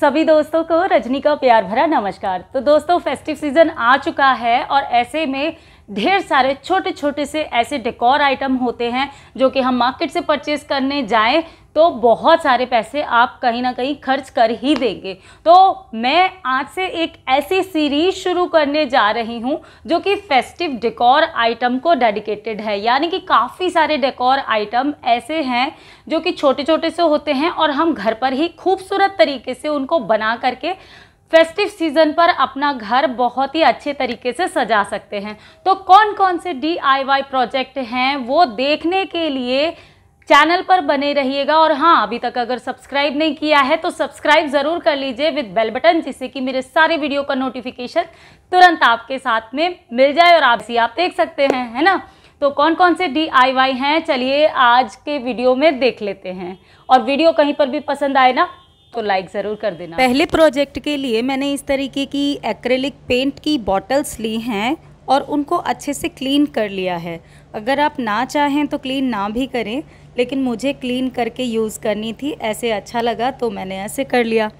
सभी दोस्तों को रजनी का प्यार भरा नमस्कार तो दोस्तों फेस्टिव सीज़न आ चुका है और ऐसे में ढेर सारे छोटे छोटे से ऐसे डेकोर आइटम होते हैं जो कि हम मार्केट से परचेज़ करने जाएं तो बहुत सारे पैसे आप कहीं ना कहीं खर्च कर ही देंगे तो मैं आज से एक ऐसी सीरीज शुरू करने जा रही हूँ जो कि फेस्टिव डेकोर आइटम को डेडिकेटेड है यानी कि काफ़ी सारे डेकोर आइटम ऐसे हैं जो कि छोटे छोटे से होते हैं और हम घर पर ही खूबसूरत तरीके से उनको बना करके फेस्टिव सीजन पर अपना घर बहुत ही अच्छे तरीके से सजा सकते हैं तो कौन कौन से डी प्रोजेक्ट हैं वो देखने के लिए चैनल पर बने रहिएगा और हाँ अभी तक अगर सब्सक्राइब नहीं किया है तो सब्सक्राइब ज़रूर कर लीजिए विद बेल बटन जिससे कि मेरे सारे वीडियो का नोटिफिकेशन तुरंत आपके साथ में मिल जाए और आप आप देख सकते हैं है ना तो कौन कौन से डी आई वाई हैं चलिए आज के वीडियो में देख लेते हैं और वीडियो कहीं पर भी पसंद आए ना तो लाइक ज़रूर कर देना पहले प्रोजेक्ट के लिए मैंने इस तरीके की एक्रेलिक पेंट की बॉटल्स ली हैं और उनको अच्छे से क्लीन कर लिया है अगर आप ना चाहें तो क्लीन ना भी करें लेकिन मुझे क्लीन करके यूज़ करनी थी ऐसे अच्छा लगा तो मैंने ऐसे कर लिया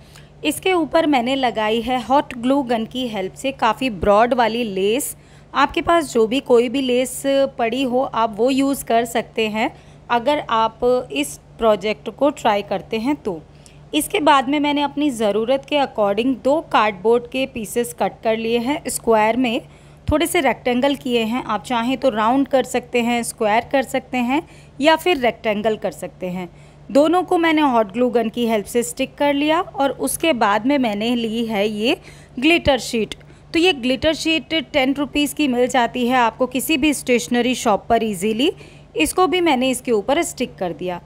इसके ऊपर मैंने लगाई है हॉट ग्लू गन की हेल्प से काफ़ी ब्रॉड वाली लेस आपके पास जो भी कोई भी लेस पड़ी हो आप वो यूज़ कर सकते हैं अगर आप इस प्रोजेक्ट को ट्राई करते हैं तो इसके बाद में मैंने अपनी ज़रूरत के अकॉर्डिंग दो कार्डबोर्ड के पीसेस कट कर लिए हैं स्क्वायर में थोड़े से रेक्टेंगल किए हैं आप चाहें तो राउंड कर सकते हैं स्क्वायर कर सकते हैं या फिर रेक्टेंगल कर सकते हैं दोनों को मैंने हॉट ग्लू गन की हेल्प से स्टिक कर लिया और उसके बाद में मैंने ली है ये ग्लिटर शीट तो ये ग्लिटर शीट टेन रुपीज़ की मिल जाती है आपको किसी भी स्टेशनरी शॉप पर इजीली इसको भी मैंने इसके ऊपर स्टिक कर दिया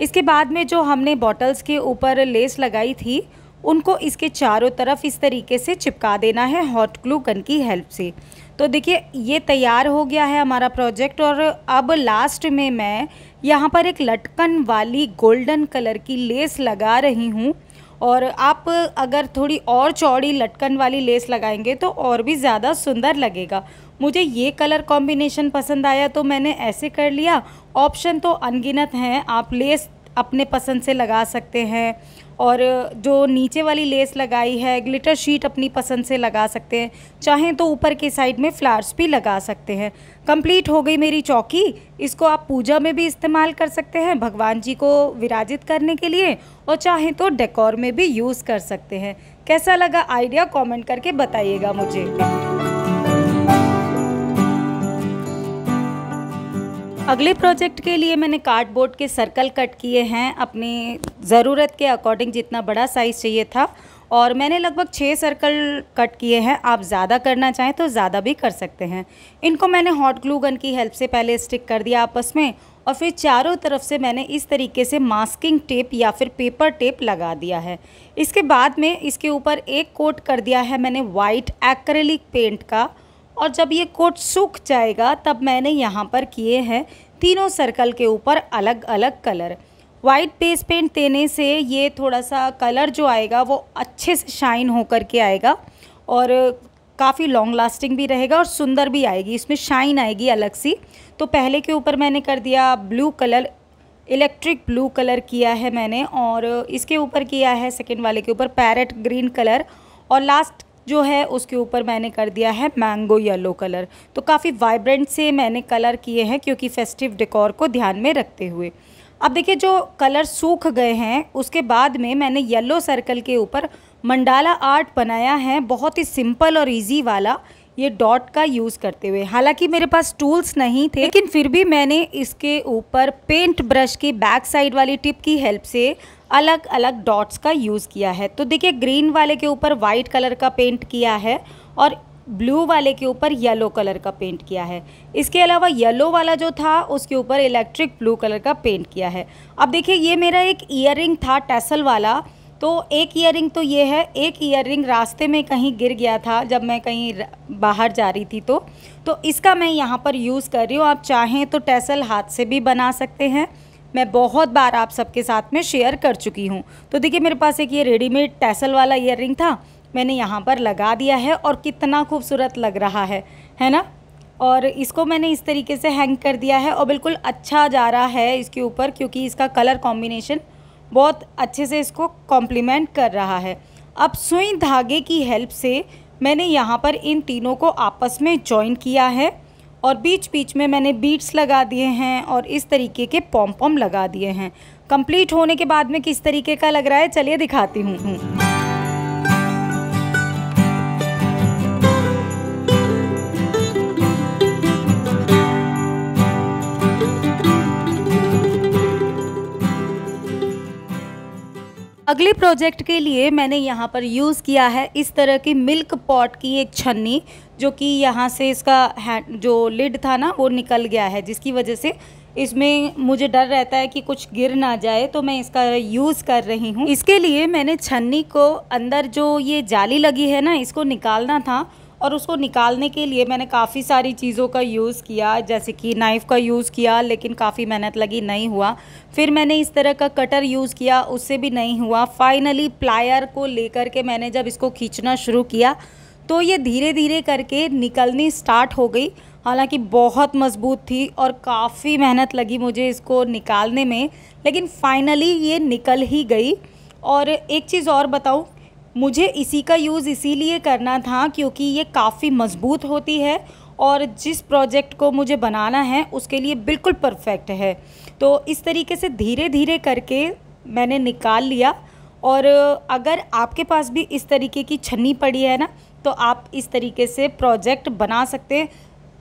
इसके बाद में जो हमने बॉटल्स के ऊपर लेस लगाई थी उनको इसके चारों तरफ इस तरीके से चिपका देना है हॉट ग्लू गन की हेल्प से तो देखिए ये तैयार हो गया है हमारा प्रोजेक्ट और अब लास्ट में मैं यहाँ पर एक लटकन वाली गोल्डन कलर की लेस लगा रही हूँ और आप अगर थोड़ी और चौड़ी लटकन वाली लेस लगाएंगे तो और भी ज़्यादा सुंदर लगेगा मुझे ये कलर कॉम्बिनेशन पसंद आया तो मैंने ऐसे कर लिया ऑप्शन तो अनगिनत हैं आप लेस अपने पसंद से लगा सकते हैं और जो नीचे वाली लेस लगाई है ग्लिटर शीट अपनी पसंद से लगा सकते हैं चाहें तो ऊपर के साइड में फ्लावर्स भी लगा सकते हैं कंप्लीट हो गई मेरी चौकी इसको आप पूजा में भी इस्तेमाल कर सकते हैं भगवान जी को विराजित करने के लिए और चाहें तो डेकोर में भी यूज़ कर सकते हैं कैसा लगा आइडिया कॉमेंट करके बताइएगा मुझे अगले प्रोजेक्ट के लिए मैंने कार्डबोर्ड के सर्कल कट किए हैं अपनी ज़रूरत के अकॉर्डिंग जितना बड़ा साइज़ चाहिए था और मैंने लगभग छः सर्कल कट किए हैं आप ज़्यादा करना चाहें तो ज़्यादा भी कर सकते हैं इनको मैंने हॉट ग्लू गन की हेल्प से पहले स्टिक कर दिया आपस में और फिर चारों तरफ से मैंने इस तरीके से मास्किंग टेप या फिर पेपर टेप लगा दिया है इसके बाद में इसके ऊपर एक कोट कर दिया है मैंने वाइट एक्रेलिक पेंट का और जब ये कोट सूख जाएगा तब मैंने यहाँ पर किए हैं तीनों सर्कल के ऊपर अलग अलग कलर वाइट बेस पेंट देने से ये थोड़ा सा कलर जो आएगा वो अच्छे से शाइन हो कर के आएगा और काफ़ी लॉन्ग लास्टिंग भी रहेगा और सुंदर भी आएगी इसमें शाइन आएगी अलग सी तो पहले के ऊपर मैंने कर दिया blue colour electric blue colour किया है मैंने और इसके ऊपर किया है सेकेंड वाले के ऊपर पैरट ग्रीन कलर और लास्ट जो है उसके ऊपर मैंने कर दिया है मैंगो येलो कलर तो काफ़ी वाइब्रेंट से मैंने कलर किए हैं क्योंकि फेस्टिव डेकोर को ध्यान में रखते हुए अब देखिए जो कलर सूख गए हैं उसके बाद में मैंने येलो सर्कल के ऊपर मंडाला आर्ट बनाया है बहुत ही सिंपल और इजी वाला ये डॉट का यूज़ करते हुए हालांकि मेरे पास टूल्स नहीं थे लेकिन फिर भी मैंने इसके ऊपर पेंट ब्रश की बैक साइड वाली टिप की हेल्प से अलग अलग डॉट्स का यूज़ किया है तो देखिए ग्रीन वाले के ऊपर वाइट कलर का पेंट किया है और ब्लू वाले के ऊपर येलो कलर का पेंट किया है इसके अलावा येलो वाला जो था उसके ऊपर इलेक्ट्रिक ब्लू कलर का पेंट किया है अब देखिए ये मेरा एक ईयर था टेसल वाला तो एक ईयर तो ये है एक ईयर रास्ते में कहीं गिर गया था जब मैं कहीं बाहर जा रही थी तो तो इसका मैं यहाँ पर यूज़ कर रही हूँ आप चाहें तो टैसल हाथ से भी बना सकते हैं मैं बहुत बार आप सबके साथ में शेयर कर चुकी हूँ तो देखिए मेरे पास एक ये रेडीमेड टैसल वाला ईयर था मैंने यहाँ पर लगा दिया है और कितना खूबसूरत लग रहा है है ना और इसको मैंने इस तरीके से हैंग कर दिया है और बिल्कुल अच्छा जा रहा है इसके ऊपर क्योंकि इसका कलर कॉम्बिनेशन बहुत अच्छे से इसको कॉम्प्लीमेंट कर रहा है अब सुई धागे की हेल्प से मैंने यहाँ पर इन तीनों को आपस में जॉइन किया है और बीच बीच में मैंने बीट्स लगा दिए हैं और इस तरीके के पॉम पॉम लगा दिए हैं कंप्लीट होने के बाद में किस तरीके का लग रहा है चलिए दिखाती हूँ अगले प्रोजेक्ट के लिए मैंने यहाँ पर यूज़ किया है इस तरह की मिल्क पॉट की एक छन्नी जो कि यहाँ से इसका जो लिड था ना वो निकल गया है जिसकी वजह से इसमें मुझे डर रहता है कि कुछ गिर ना जाए तो मैं इसका यूज़ कर रही हूँ इसके लिए मैंने छन्नी को अंदर जो ये जाली लगी है ना इसको निकालना था और उसको निकालने के लिए मैंने काफ़ी सारी चीज़ों का यूज़ किया जैसे कि नाइफ़ का यूज़ किया लेकिन काफ़ी मेहनत लगी नहीं हुआ फिर मैंने इस तरह का कटर यूज़ किया उससे भी नहीं हुआ फाइनली प्लायर को लेकर के मैंने जब इसको खींचना शुरू किया तो ये धीरे धीरे करके निकलनी स्टार्ट हो गई हालांकि बहुत मज़बूत थी और काफ़ी मेहनत लगी मुझे इसको निकालने में लेकिन फाइनली ये निकल ही गई और एक चीज़ और बताऊँ मुझे इसी का यूज़ इसीलिए करना था क्योंकि ये काफ़ी मज़बूत होती है और जिस प्रोजेक्ट को मुझे बनाना है उसके लिए बिल्कुल परफेक्ट है तो इस तरीके से धीरे धीरे करके मैंने निकाल लिया और अगर आपके पास भी इस तरीके की छन्नी पड़ी है ना तो आप इस तरीके से प्रोजेक्ट बना सकते हैं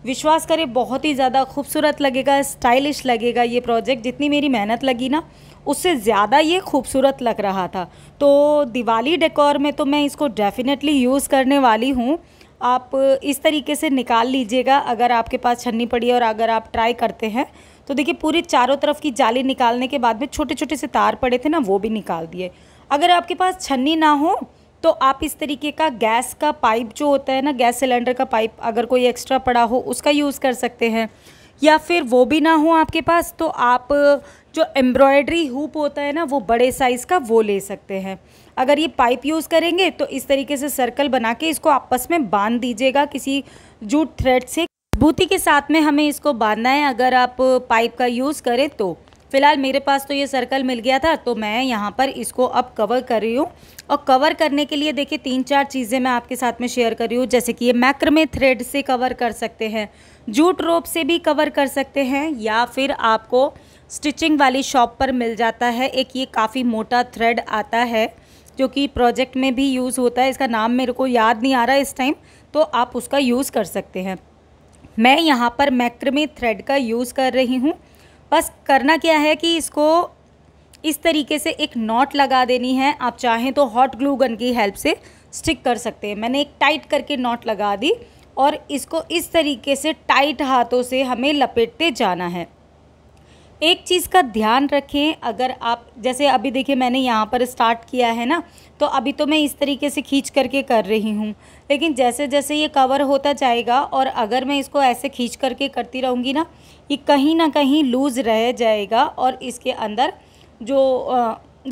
विश्वास करें बहुत ही ज़्यादा खूबसूरत लगेगा स्टाइलिश लगेगा ये प्रोजेक्ट जितनी मेरी मेहनत लगी ना उससे ज़्यादा ये खूबसूरत लग रहा था तो दिवाली डेकोर में तो मैं इसको डेफ़िनेटली यूज़ करने वाली हूँ आप इस तरीके से निकाल लीजिएगा अगर आपके पास छन्नी पड़ी है और अगर आप ट्राई करते हैं तो देखिए पूरी चारों तरफ की जाली निकालने के बाद में छोटे छोटे से तार पड़े थे ना वो भी निकाल दिए अगर आपके पास छन्नी ना हो तो आप इस तरीके का गैस का पाइप जो होता है ना गैस सिलेंडर का पाइप अगर कोई एक्स्ट्रा पड़ा हो उसका यूज़ कर सकते हैं या फिर वो भी ना हो आपके पास तो आप जो एम्ब्रॉयड्री हुप होता है ना वो बड़े साइज़ का वो ले सकते हैं अगर ये पाइप यूज़ करेंगे तो इस तरीके से सर्कल बना के इसको आपस में बांध दीजिएगा किसी जूट थ्रेड से बूती के साथ में हमें इसको बांधना है अगर आप पाइप का यूज़ करें तो फ़िलहाल मेरे पास तो ये सर्कल मिल गया था तो मैं यहाँ पर इसको अब कवर कर रही हूँ और कवर करने के लिए देखिए तीन चार चीज़ें मैं आपके साथ में शेयर कर रही हूँ जैसे कि ये मैक्रमे थ्रेड से कवर कर सकते हैं जूट रोप से भी कवर कर सकते हैं या फिर आपको स्टिचिंग वाली शॉप पर मिल जाता है एक ये काफ़ी मोटा थ्रेड आता है जो कि प्रोजेक्ट में भी यूज़ होता है इसका नाम मेरे को याद नहीं आ रहा इस टाइम तो आप उसका यूज़ कर सकते हैं मैं यहाँ पर मैक्रमी थ्रेड का यूज़ कर रही हूँ बस करना क्या है कि इसको इस तरीके से एक नॉट लगा देनी है आप चाहें तो हॉट ग्लू गन की हेल्प से स्टिक कर सकते हैं मैंने एक टाइट करके नॉट लगा दी और इसको इस तरीके से टाइट हाथों से हमें लपेटते जाना है एक चीज़ का ध्यान रखें अगर आप जैसे अभी देखिए मैंने यहाँ पर स्टार्ट किया है ना तो अभी तो मैं इस तरीके से खींच करके कर रही हूँ लेकिन जैसे जैसे ये कवर होता जाएगा और अगर मैं इसको ऐसे खींच करके करती रहूँगी ना ये कहीं ना कहीं लूज़ रह जाएगा और इसके अंदर जो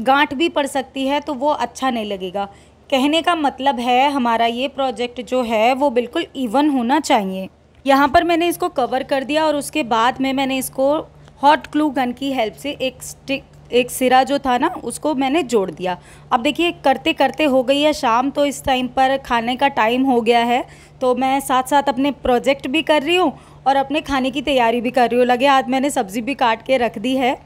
गांठ भी पड़ सकती है तो वो अच्छा नहीं लगेगा कहने का मतलब है हमारा ये प्रोजेक्ट जो है वो बिल्कुल इवन होना चाहिए यहाँ पर मैंने इसको कवर कर दिया और उसके बाद में मैंने इसको हॉट क्लू गन की हेल्प से एक स्टिक एक सिरा जो था ना उसको मैंने जोड़ दिया अब देखिए करते करते हो गई है शाम तो इस टाइम पर खाने का टाइम हो गया है तो मैं साथ साथ अपने प्रोजेक्ट भी कर रही हूँ और अपने खाने की तैयारी भी कर रही हूँ लगे आज मैंने सब्ज़ी भी काट के रख दी है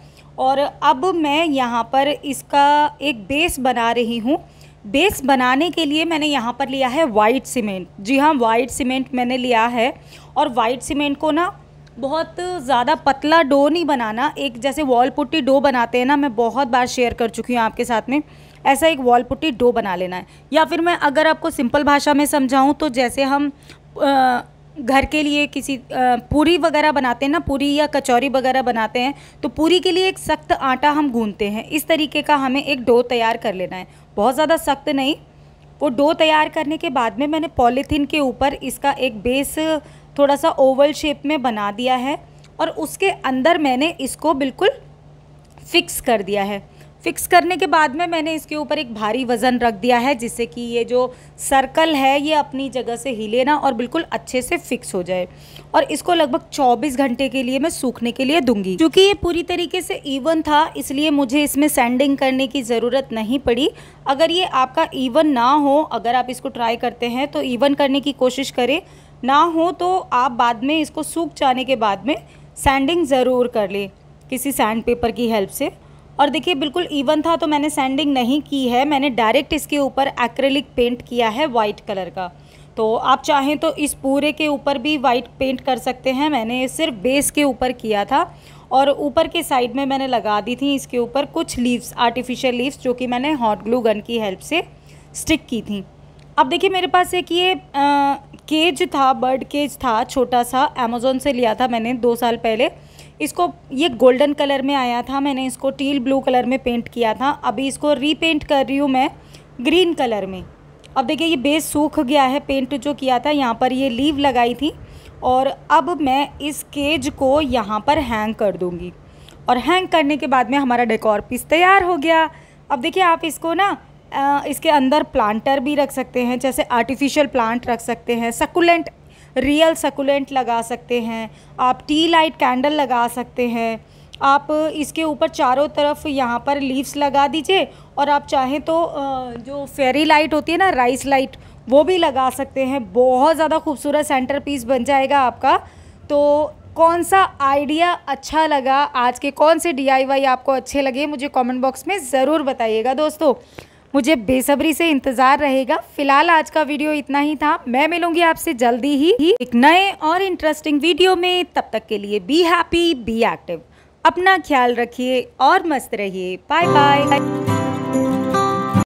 और अब मैं यहाँ पर इसका एक बेस बना रही हूँ बेस बनाने के लिए मैंने यहाँ पर लिया है वाइट सीमेंट जी हाँ वाइट सीमेंट मैंने लिया है और वाइट सीमेंट को ना बहुत ज़्यादा पतला डो नहीं बनाना एक जैसे वॉल पुट्टी डो बनाते हैं ना मैं बहुत बार शेयर कर चुकी हूँ आपके साथ में ऐसा एक वॉल पुट्टी डो बना लेना है या फिर मैं अगर आपको सिंपल भाषा में समझाऊँ तो जैसे हम घर के लिए किसी पूरी वगैरह बनाते हैं ना पूरी या कचौरी वगैरह बनाते हैं तो पूरी के लिए एक सख्त आटा हम गूंदते हैं इस तरीके का हमें एक डो तैयार कर लेना है बहुत ज़्यादा सख्त नहीं वो डो तैयार करने के बाद में मैंने पॉलीथीन के ऊपर इसका एक बेस थोड़ा सा ओवल शेप में बना दिया है और उसके अंदर मैंने इसको बिल्कुल फिक्स कर दिया है फिक्स करने के बाद में मैंने इसके ऊपर एक भारी वज़न रख दिया है जिससे कि ये जो सर्कल है ये अपनी जगह से हिले ना और बिल्कुल अच्छे से फिक्स हो जाए और इसको लगभग 24 घंटे के लिए मैं सूखने के लिए दूंगी क्योंकि ये पूरी तरीके से इवन था इसलिए मुझे इसमें सैंडिंग करने की ज़रूरत नहीं पड़ी अगर ये आपका इवन ना हो अगर आप इसको ट्राई करते हैं तो ईवन करने की कोशिश करें ना हो तो आप बाद में इसको सूख जाने के बाद में सैंडिंग ज़रूर कर लें किसी सैंड पेपर की हेल्प से और देखिए बिल्कुल इवन था तो मैंने सैंडिंग नहीं की है मैंने डायरेक्ट इसके ऊपर एक्रेलिक पेंट किया है वाइट कलर का तो आप चाहें तो इस पूरे के ऊपर भी वाइट पेंट कर सकते हैं मैंने सिर्फ बेस के ऊपर किया था और ऊपर के साइड में मैंने लगा दी थी इसके ऊपर कुछ लीव्स आर्टिफिशियल लीव्स जो कि मैंने हॉट ग्लू गन की हेल्प से स्टिक की थी अब देखिए मेरे पास एक ये आ, केज था बर्ड केज था छोटा सा अमेज़ोन से लिया था मैंने दो साल पहले इसको ये गोल्डन कलर में आया था मैंने इसको टील ब्लू कलर में पेंट किया था अभी इसको रीपेंट कर रही हूँ मैं ग्रीन कलर में अब देखिए ये बेस सूख गया है पेंट जो किया था यहाँ पर ये लीव लगाई थी और अब मैं इस केज को यहाँ पर हैंग कर दूँगी और हैंग करने के बाद में हमारा डेकोर पीस तैयार हो गया अब देखिए आप इसको ना इसके अंदर प्लांटर भी रख सकते हैं जैसे आर्टिफिशियल प्लांट रख सकते हैं सकुलेंट रियल सकुलेंट लगा सकते हैं आप टी लाइट कैंडल लगा सकते हैं आप इसके ऊपर चारों तरफ यहाँ पर लीव्स लगा दीजिए और आप चाहें तो जो फेरी लाइट होती है ना राइस लाइट वो भी लगा सकते हैं बहुत ज़्यादा खूबसूरत सेंटर पीस बन जाएगा आपका तो कौन सा आइडिया अच्छा लगा आज के कौन से डी आपको अच्छे लगे मुझे कमेंट बॉक्स में ज़रूर बताइएगा दोस्तों मुझे बेसब्री से इंतज़ार रहेगा फिलहाल आज का वीडियो इतना ही था मैं मिलूंगी आपसे जल्दी ही एक नए और इंटरेस्टिंग वीडियो में तब तक के लिए बी हैप्पी बी एक्टिव अपना ख्याल रखिए और मस्त रहिए बाय बाय